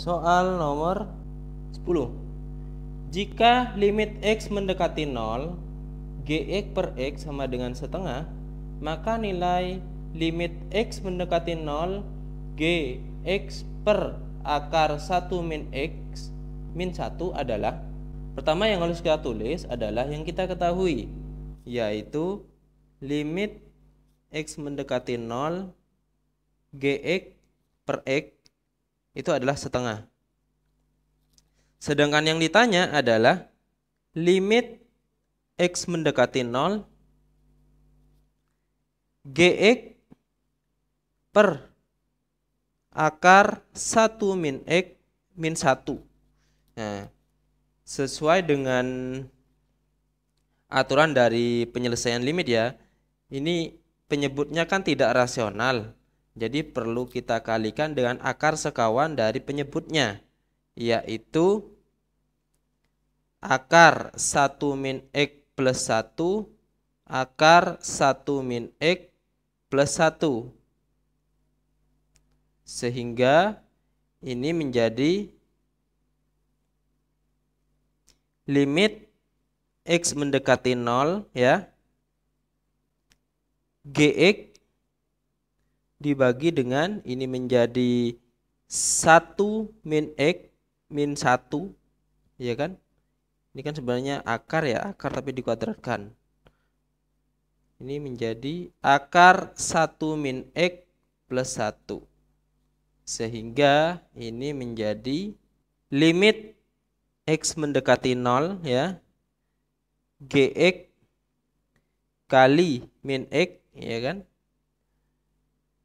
Soal nomor 10. Jika limit x mendekati 0, gx per x sama dengan setengah, maka nilai limit x mendekati 0 gx per akar 1 min x min 1 adalah pertama yang harus kita tulis adalah yang kita ketahui yaitu limit x mendekati 0 gx per x itu adalah setengah. Sedangkan yang ditanya adalah limit x mendekati 0 gx per akar 1 min x min 1. Nah, sesuai dengan aturan dari penyelesaian limit ya. Ini penyebutnya kan tidak rasional. Jadi perlu kita kalikan dengan akar sekawan dari penyebutnya yaitu akar 1 min X plus 1 akar 1 min X plus 1 sehingga ini menjadi limit x mendekati 0 ya gx dibagi dengan ini menjadi 1 min x min 1 ya kan ini kan sebenarnya akar ya akar tapi dikuadratkan ini menjadi akar 1 min x plus 1 sehingga ini menjadi limit x mendekati 0 ya gx kali min x ya kan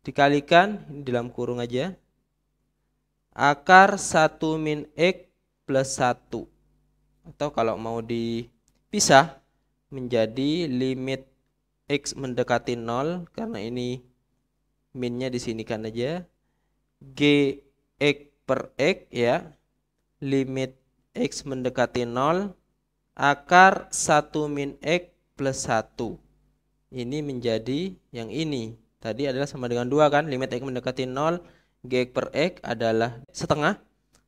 dikalikan dalam kurung aja akar 1 min X plus 1 atau kalau mau dipisah menjadi limit X mendekati 0 karena ini minnya di sini kan aja G X per X ya limit X mendekati 0 akar 1 min X plus 1 ini menjadi yang ini tadi adalah sama dengan 2 kan limit X mendekati 0 G per X adalah setengah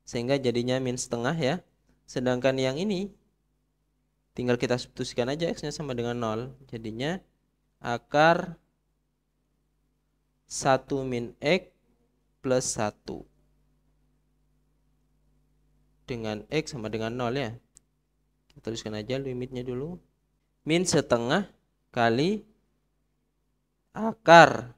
sehingga jadinya min setengah ya sedangkan yang ini tinggal kita substitusikan aja X nya sama dengan 0 jadinya akar 1 min X plus 1 dengan X sama dengan 0 ya kita tuliskan aja limitnya dulu min setengah kali akar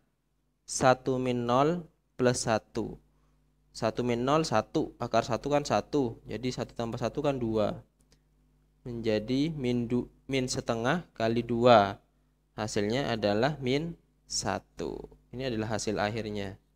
1 min 0 plus 1 1 min 0 1 akar 1 kan 1 jadi 1 tambah 1 kan 2 menjadi min, du, min setengah kali 2 hasilnya adalah min 1 ini adalah hasil akhirnya